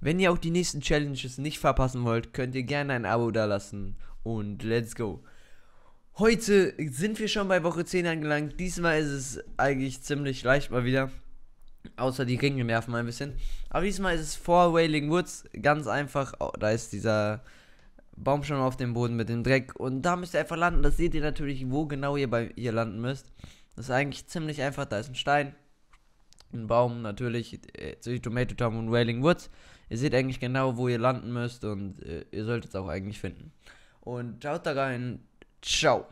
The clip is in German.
Wenn ihr auch die nächsten Challenges nicht verpassen wollt, könnt ihr gerne ein Abo da lassen Und let's go. Heute sind wir schon bei Woche 10 angelangt. Diesmal ist es eigentlich ziemlich leicht mal wieder. Außer die Ringe nerven ein bisschen. Aber diesmal ist es vor Wailing Woods. Ganz einfach. Oh, da ist dieser Baum schon auf dem Boden mit dem Dreck. Und da müsst ihr einfach landen. Das seht ihr natürlich, wo genau ihr bei ihr landen müsst. Das ist eigentlich ziemlich einfach. Da ist ein Stein ein Baum natürlich äh, zwischen Tomato Town und Wailing Woods. Ihr seht eigentlich genau, wo ihr landen müsst und äh, ihr solltet es auch eigentlich finden. Und schaut da rein. Ciao.